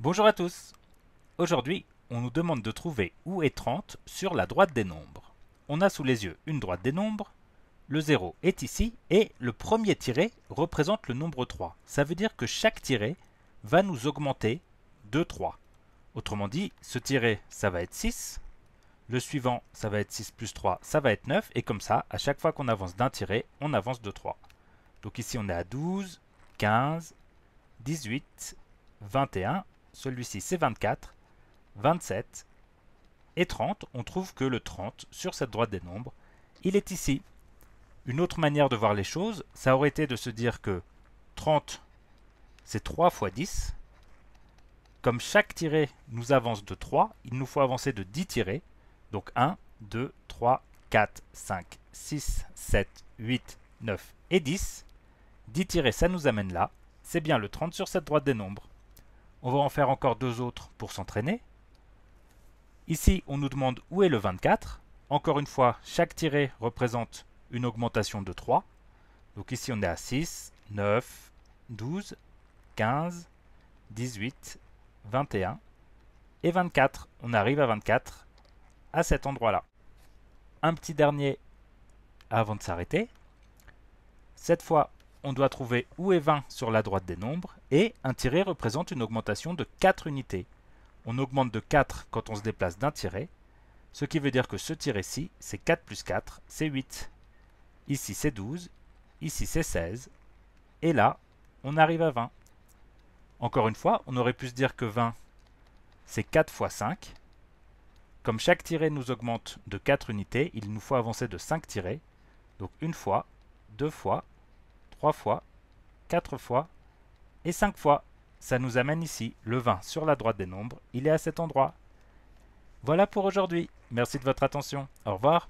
Bonjour à tous Aujourd'hui, on nous demande de trouver où est 30 sur la droite des nombres. On a sous les yeux une droite des nombres, le 0 est ici, et le premier tiré représente le nombre 3. Ça veut dire que chaque tiré va nous augmenter de 3. Autrement dit, ce tiré, ça va être 6, le suivant, ça va être 6 plus 3, ça va être 9, et comme ça, à chaque fois qu'on avance d'un tiré, on avance de 3. Donc ici, on est à 12, 15, 18, 21 celui-ci, c'est 24, 27 et 30. On trouve que le 30, sur cette droite des nombres, il est ici. Une autre manière de voir les choses, ça aurait été de se dire que 30, c'est 3 fois 10. Comme chaque tiré nous avance de 3, il nous faut avancer de 10 tirés. Donc 1, 2, 3, 4, 5, 6, 7, 8, 9 et 10. 10 tirés, ça nous amène là. C'est bien le 30 sur cette droite des nombres. On va en faire encore deux autres pour s'entraîner. Ici, on nous demande où est le 24. Encore une fois, chaque tiré représente une augmentation de 3. Donc ici, on est à 6, 9, 12, 15, 18, 21 et 24. On arrive à 24 à cet endroit-là. Un petit dernier avant de s'arrêter. Cette fois, on on doit trouver où est 20 sur la droite des nombres, et un tiret représente une augmentation de 4 unités. On augmente de 4 quand on se déplace d'un tiret, ce qui veut dire que ce tiret-ci, c'est 4 plus 4, c'est 8. Ici, c'est 12, ici, c'est 16, et là, on arrive à 20. Encore une fois, on aurait pu se dire que 20, c'est 4 fois 5. Comme chaque tiret nous augmente de 4 unités, il nous faut avancer de 5 tirets, donc une fois, deux fois, 3 fois, 4 fois et 5 fois. Ça nous amène ici, le 20 sur la droite des nombres, il est à cet endroit. Voilà pour aujourd'hui, merci de votre attention, au revoir.